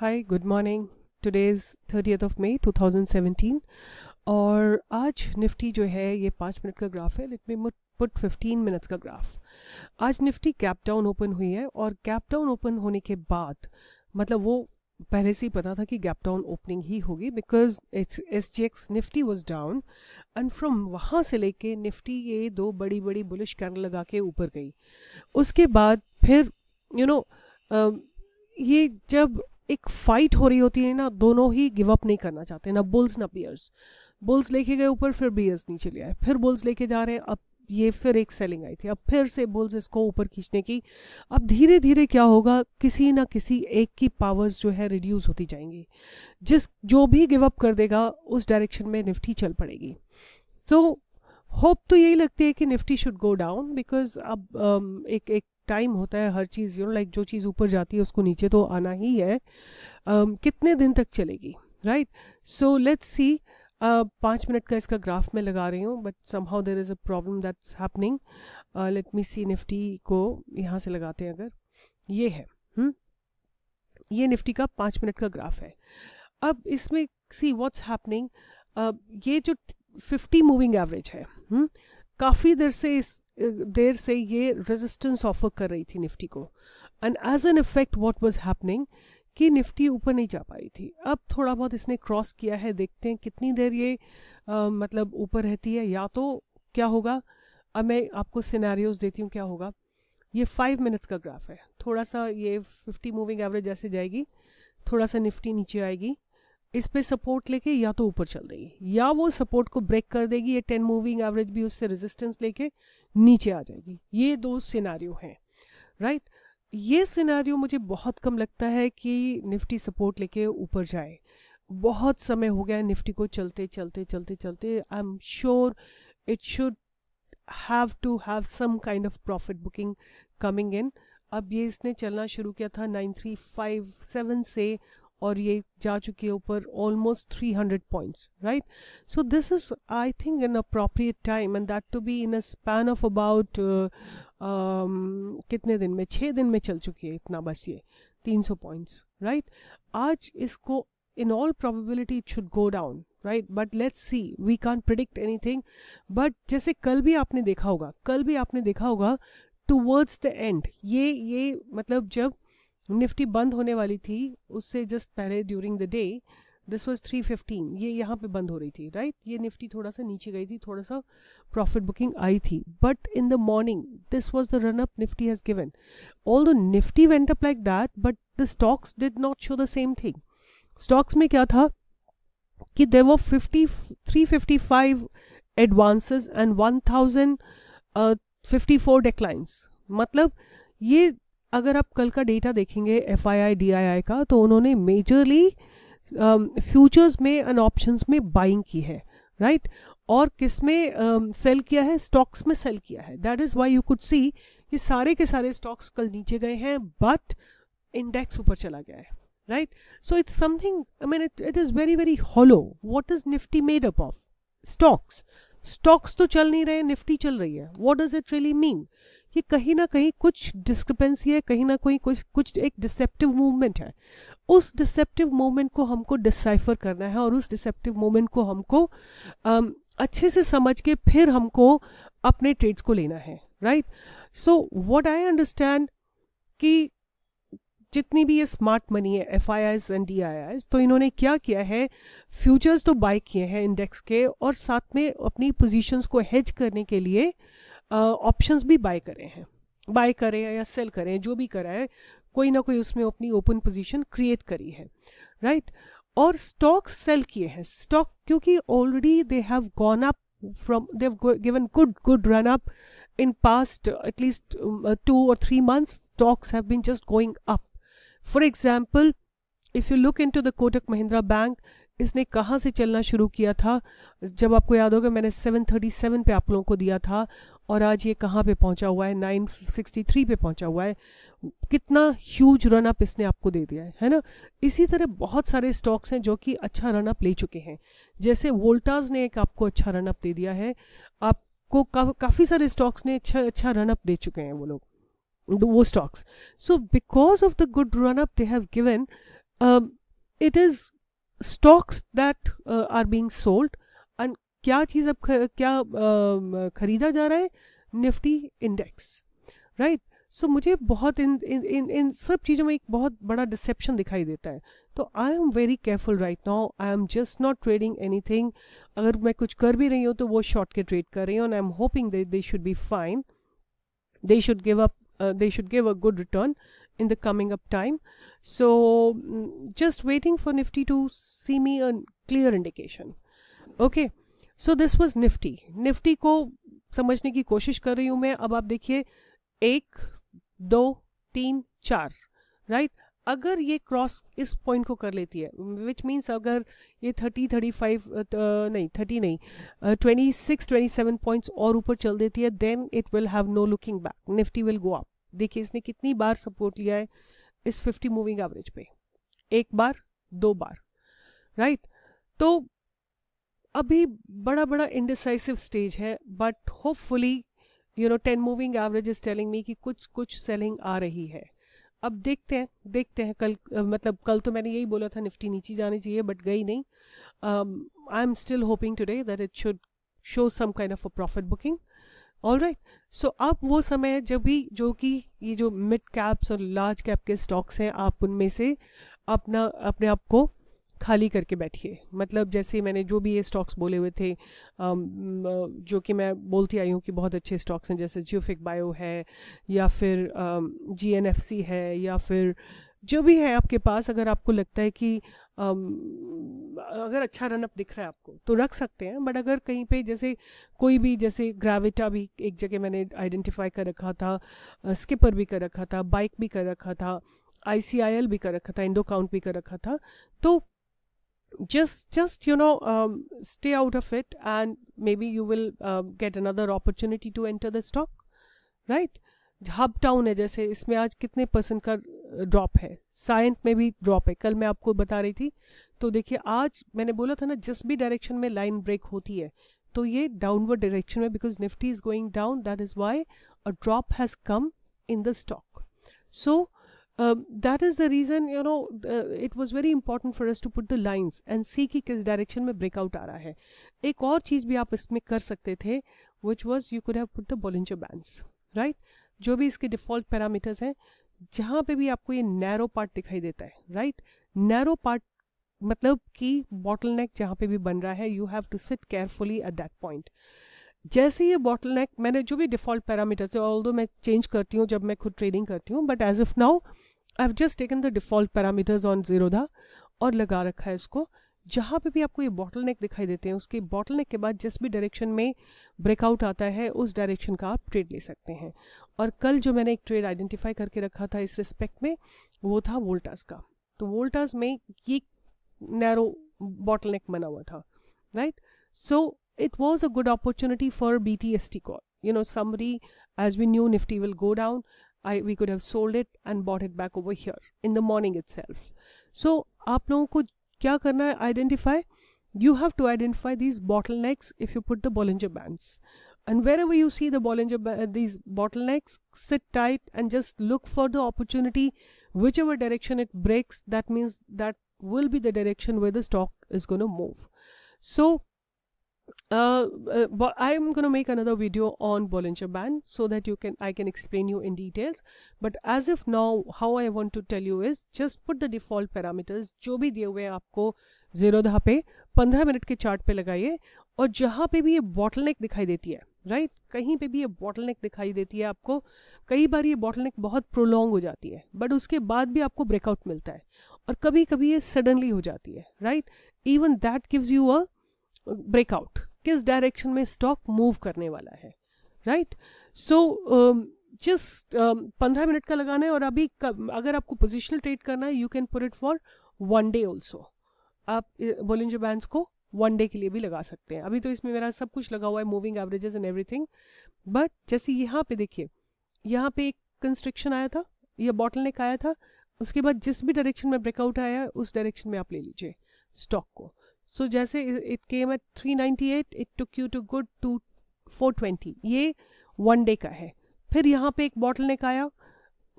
Hi good morning today is thirtieth of May 2017 और आज Nifty जो है ये पाँच मिनट का ग्राफ है लेट मी पुट 15 मिनट्स का ग्राफ आज निफ्टी कैप डाउन ओपन हुई है और कैप डाउन ओपन होने के बाद मतलब वो पहले से ही पता था कि गैप डाउन ओपनिंग ही होगी because S G X Nifty was down and from वहाँ से लेके निफ्टी ये दो बड़ी बड़ी बुलिश कैंडल लगा के ऊपर गई उसके बाद फिर यू you नो know, ये जब एक फाइट हो रही होती है ना दोनों ही गिव अप नहीं करना चाहते ना बुल्स ना बियर्स बुल्स लेके गए ऊपर फिर बियर्स नीचे ले आए फिर बुल्स लेके जा रहे हैं अब ये फिर एक सेलिंग आई थी अब फिर से बुल्स इसको ऊपर खींचने की अब धीरे धीरे क्या होगा किसी ना किसी एक की पावर्स जो है रिड्यूस होती जाएंगी जिस जो भी गिव अप कर देगा उस डायरेक्शन में निफ्टी चल पड़ेगी तो होप तो यही लगती है कि Nifty should go down because अब um, एक एक टाइम होता है हर चीज़ यू नो लाइक जो चीज़ ऊपर जाती है उसको नीचे तो आना ही है um, कितने दिन तक चलेगी राइट सो लेट्स सी पाँच मिनट का इसका ग्राफ मैं लगा रही हूँ but somehow there is a problem that's happening let me see Nifty को यहाँ से लगाते हैं अगर ये है हुँ? हम्म? ये निफ्टी का पाँच मिनट का ग्राफ है अब इसमें सी व्हाट्स हैपनिंग ये जो फिफ्टी मूविंग एवरेज है हुँ? हम्म? काफ़ी देर से इस देर से ये रेजिस्टेंस ऑफर कर रही थी निफ्टी को and as an effect what was happening कि निफ्टी ऊपर नहीं जा पा रही थी अब थोड़ा बहुत इसने क्रॉस किया है देखते हैं कितनी देर ये आ, मतलब ऊपर रहती है या तो क्या होगा अब मैं आपको सिनेरियोस देती हूँ क्या होगा ये फाइव मिनट्स का ग्राफ है थोड़ा सा ये फिफ्टी मूविंग एवरेज जैसे जाएगी थोड़ा सा निफ्टी नीचे आएगी इस पे सपोर्ट लेके या तो ऊपर चल देगी या वो सपोर्ट को ब्रेक कर देगी ये टेन मूविंग एवरेज भी उससे रेजिस्टेंस लेके नीचे आ जाएगी ये दो सिनारियो हैं राइट ये सिनारियो मुझे बहुत कम लगता है कि निफ्टी सपोर्ट लेके ऊपर जाए बहुत समय हो गया है निफ्टी को चलते चलते चलते चलते I am sure it should have to have some kind of profit booking coming in अब ये इसने चलना शुरू किया था 9357 से और ये जा चुकी है ऊपर almost three hundred points right so this is I think an appropriate time and that to be in a span of about कितने दिन में छः दिन में चल चुकी है इतना बस ये तीन सौ पॉइंट्स राइट आज इसको in all probability it should go down right but let's see we can predict anything but जैसे कल भी आपने देखा होगा कल भी आपने देखा होगा टूवर्ड्स द एंड ये ये मतलब जब निफ्टी बंद होने वाली थी उससे जस्ट पहले during the day this was three fifteen ये यहाँ पे बंद हो रही थी राइट right? ये निफ्टी थोड़ा सा नीचे गई थी थोड़ा सा प्रॉफिट बुकिंग आई थी but in the morning this was the run up Nifty has given all the Nifty went up like that but the stocks did not show the same thing stocks में क्या था कि there वो fifty three fifty five advances and one thousand fifty four declines मतलब ये अगर आप कल का डेटा देखेंगे F I I D I आई का तो उन्होंने मेजरली फ्यूचर्स um, में एंड ऑप्शंस में बाइंग की है राइट right? और किस में सेल um, uh, किया है स्टॉक्स में सेल किया है that is why you could see कि सारे के सारे स्टॉक्स कल नीचे गए हैं बट इंडेक्स ऊपर चला गया है right so it's something I mean it it is very very hollow what is Nifty made up of stocks stocks तो चल नहीं रहे निफ्टी चल रही है what does it really mean कि कहीं ना कहीं कुछ डिस्क्रिपेंसी है कहीं ना कहीं कुछ कुछ एक डिसेप्टिव मूवमेंट है उस डिसेप्टिव मूवमेंट को हमको डिसाइफर करना है और उस डिसेप्टिव मूवमेंट को हमको um, अच्छे से समझ के फिर हमको अपने ट्रेड्स को लेना है right so what I understand कि जितनी भी ये स्मार्ट मनी है F I Is and D I तो इन्होंने क्या किया है फ्यूचर्स तो बाय किए हैं इंडेक्स के और साथ में अपनी पोजीशंस को हेज करने के लिए ऑप्शंस uh, भी बाय करे हैं बाय करें या सेल करें जो भी करा है कोई ना कोई उसमें अपनी ओपन पोजीशन क्रिएट करी है राइट right? और स्टॉक सेल किए हैं स्टॉक क्योंकि already they have gone up from there given good good run up in past at least two और three months stocks have been just going up for example if you look into the Kotak Mahindra bank इसने कहाँ से चलना शुरू किया था जब आपको याद होगा मैंने 737 पे आप लोगों को दिया था और आज ये कहाँ पे पहुँचा हुआ है 963 पे पहुँचा हुआ है कितना ह्यूज रन अप इसने आपको दे दिया है है ना इसी तरह बहुत सारे स्टॉक्स हैं जो कि अच्छा रनअप ले चुके हैं जैसे वोल्टाज ने एक आपको अच्छा रनअप दे दिया है आपको का, काफ़ी सारे स्टॉक्स ने अच्छा अच्छा रनअप दे चुके हैं वो लोग The those stocks. So, because of the good run up they have given, um, it is stocks that uh, are being sold. And kya cheez ab kya um, kharida ja raha hai? Nifty index, right? so, मुझे बहुत इन इन इन सब चीज़ों में एक बहुत बड़ा dissipation दिखाई देता है तो I am very careful right now I am just not trading anything अगर मैं कुछ कर भी रही हूँ तो वो शॉर्ट के ट्रेड कर रही हूँ and I am hoping they should be fine they should give up uh, they should give a good return in the coming up time. So mm, just waiting for Nifty to see me a clear indication. Okay, so this was Nifty. Nifty ko samajhne ki koshish kar rahi hu main. Ab dekhiye, ek, do, teen, char, right? Agar ye cross is point ko कर लेती है which means अगर ये 30, 35 नहीं 30 नहीं 26, 27 points और ऊपर चल देती है then it will have no looking back Nifty will go देखिए इसने कितनी बार सपोर्ट लिया है इस 50 मूविंग एवरेज पे एक बार दो बार राइट right? तो अभी बड़ा बड़ा इंडिसाइसिव स्टेज है but hopefully you know ten moving average is telling me कि कुछ कुछ सेलिंग आ रही है अब देखते हैं देखते हैं कल मतलब कल तो मैंने यही बोला था निफ्टी नीचे जानी चाहिए बट गई नहीं I am still hoping today that it should show some kind of a profit booking all right so अब वो समय है जब भी जो कि ये जो मिड कैप्स और लार्ज कैप के स्टॉक्स हैं आप उनमें से अपना अपने आप को खाली करके बैठिए मतलब जैसे मैंने जो भी ये स्टॉक्स बोले हुए थे जो कि मैं बोलती आई हूँ कि बहुत अच्छे स्टॉक्स हैं जैसे जियोफिक बायो है या फिर जी है या फिर जो भी है आपके पास अगर आपको लगता है कि अगर अच्छा रनअप दिख रहा है आपको तो रख सकते हैं बट अगर कहीं पे जैसे कोई भी जैसे ग्राविटा भी एक जगह मैंने आइडेंटिफाई कर रखा था स्किपर भी कर रखा था बाइक भी कर रखा था आई भी कर रखा था इंडो काउंट भी कर रखा था तो just just you know um, stay out of it and maybe you will uh, get another opportunity to enter the stock right Hubtown है जैसे इसमें आज कितने परसेंट का ड्रॉप है साइंट में भी ड्रॉप है कल मैं आपको बता रही थी तो देखिए आज मैंने बोला था ना जिस भी डायरेक्शन में लाइन ब्रेक होती है तो ये डाउनवर्ड डायरेक्शन में because Nifty is going down that is why a drop has come in the stock so that is the reason you know it was very important for us to put the lines and see की किस direction में breakout आ रहा है एक और चीज़ भी आप इसमें कर सकते थे which was you could have put the Bollinger band right जो भी इसके डिफ़ॉल्ट पैरामीटर्स हैं जहाँ पे भी आपको ये नैरो पार्ट दिखाई देता है राइट नैरो पार्ट मतलब कि बॉटल नेक जहाँ पे भी बन रहा है you have to sit carefully at that point जैसे ये बॉटल नेक मैंने जो भी डिफ़ॉल्ट पैरामीटर्स थे ऑल मैं चेंज करती हूँ जब मैं खुद ट्रेडिंग करती हूँ but as if now I have just taken the default parameters on zero दा और लगा रखा है इसको जहाँ पे भी आपको ये बॉटल नेक दिखाई देते हैं उसके बॉटल नेक के बाद जिस भी डायरेक्शन में ब्रेकआउट आता है उस डायरेक्शन का आप ट्रेड ले सकते हैं और कल जो मैंने एक ट्रेड आइडेंटिफाई करके रखा था इस रिस्पेक्ट में वो था वोल्टास का तो वोल्टास में ये नैरो बॉटल नेक बना हुआ था right so it was a good opportunity for B T S T call you know somebody, as we knew Nifty will go down I we could have sold it and bought it back over here in the morning itself. So आप लोगों को क्या करना है identify you have to identify these bottlenecks if you put the Bollinger Bands. And wherever you see the Bollinger uh, these bottlenecks, sit tight and just look for the opportunity. Whichever direction it breaks, that means that will be the direction where the stock is going to move. So uh, uh, but i'm going to make another video on bollinger band so that you can i can explain you in details but as if now how i want to tell you is just put the default parameters जो भी दिए हुए हैं आपको zero दहा पे पंद्रह minute के चार्ट पे लगाइए और जहाँ पे भी ये बॉटलनेक दिखाई देती है राइट right? कहीं पे भी ये बॉटलनेक दिखाई देती है आपको कई बार ये बॉटलनेक बहुत प्रोलॉन्ग हो जाती है बट उसके बाद भी आपको ब्रेकआउट मिलता है और कभी कभी ये सडनली हो जाती है right even that gives you a breakout किस डायरेक्शन में स्टॉक मूव करने वाला है राइट सो जस्ट पंद्रह मिनट का लगाना है और अभी कब, अगर आपको पोजिशनल ट्रेड करना है you can put it for one day also आप बोलिंजो बैंड्स को वन डे के लिए भी लगा सकते हैं अभी तो इसमें मेरा सब कुछ लगा हुआ है moving averages and everything but जैसे यहाँ पे देखिए यहाँ पे एक कंस्ट्रक्शन आया था या बॉटल नेक आया था उसके बाद जिस भी डायरेक्शन में ब्रेकआउट आया उस डायरेक्शन में आप ले लीजिए स्टॉक को सो जैसे it came at three ninety eight it took you to good to four twenty ये वन डे का है फिर यहाँ पे एक बॉटल ने आया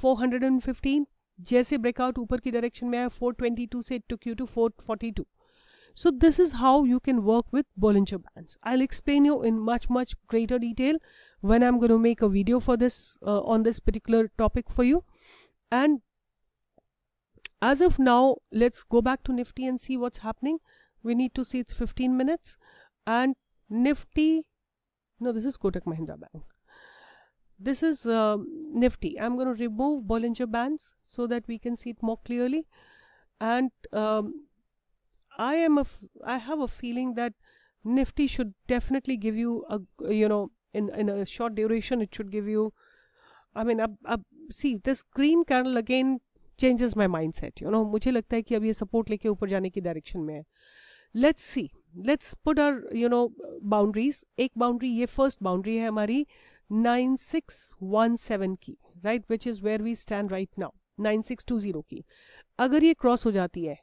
फोर हंड्रेड एंड फिफ्टीन जैसे ब्रेकआउट ऊपर की डायरेक्शन में आया फोर ट्वेंटी टू से it took you to four forty two so this is how you can work with Bollinger band I explain you in much much greater detail when I am go make a video for this on this particular topic for you and as of now let's go back to Nifty and see what's happening we need to see it's 15 minutes and nifty no this is kotak mahindra bank this is uh, nifty i'm going to remove bollinger bands so that we can see it more clearly and um, i am a i have a feeling that nifty should definitely give you a you know in in a short duration it should give you i mean see this green candle again changes my mindset you know मुझे लगता है कि अब ये support लेके ऊपर जाने की direction में है let's see let's put our you know boundaries एक बाउंड्री ये फर्स्ट बाउंड्री है हमारी नाइन सिक्स वन सेवन की right which is where we stand right now nine six two zero की अगर ये क्रॉस हो जाती है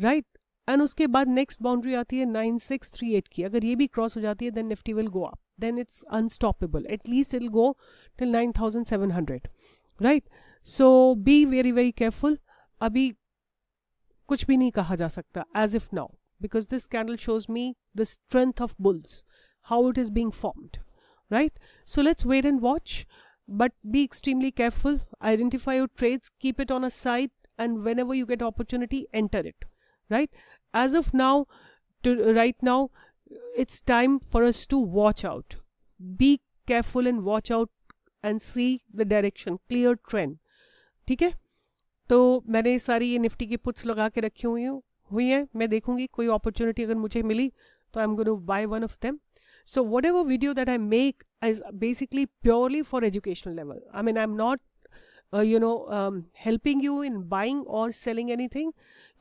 राइट right? एंड उसके बाद नेक्स्ट बाउंड्री आती है नाइन सिक्स थ्री एट की अगर ये भी क्रॉस हो जाती है then Nifty will go up then it's unstoppable at least it go till hundred right so be very very careful अभी कुछ भी नहीं कहा जा सकता as if now because this candle shows me the strength of bulls, how it is being formed, right? So let's wait and watch, but be extremely careful. Identify your trades, keep it on a side, and whenever you get opportunity, enter it, right? As of now, to, right now, it's time for us to watch out. Be careful and watch out and see the direction, clear trend. ठीक है तो मैंने सारी ये Nifty की puts लगा के रखी हुई हूँ हुई हैं मैं देखूंगी कोई अपॉर्चुनिटी अगर मुझे मिली तो I am gonna buy one of them so whatever video that I make is basically purely for educational level I mean I am not you know helping you in buying और selling anything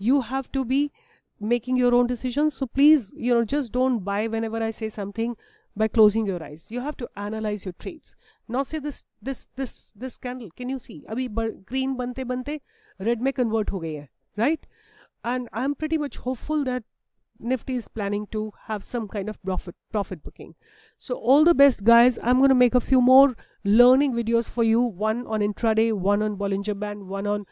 you have to be making your own decision so please you know just don't buy whenever I say something by closing your eyes you have to analyse your trades not से this this this this candle can you see अभी green बनते बनते red में convert हो गई है right right? and I'm pretty much hopeful that Nifty is planning to have some kind of profit profit booking. So all the best guys. I'm going to make a few more learning videos for you. One on intraday, one on Bollinger Band, one on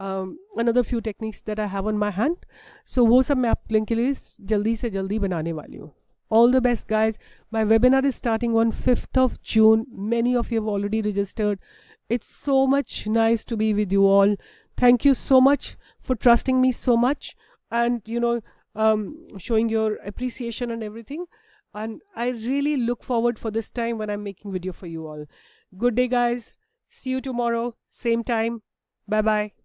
um, another few techniques that I have on my hand. So those are my आप Jaldi se jaldi banane से All the best guys. My webinar is starting on 5th of June. Many of you have already registered. It's so much nice to be with you all. Thank you so much for trusting me so much and you know um, showing your appreciation and everything and i really look forward for this time when i'm making video for you all good day guys see you tomorrow same time bye bye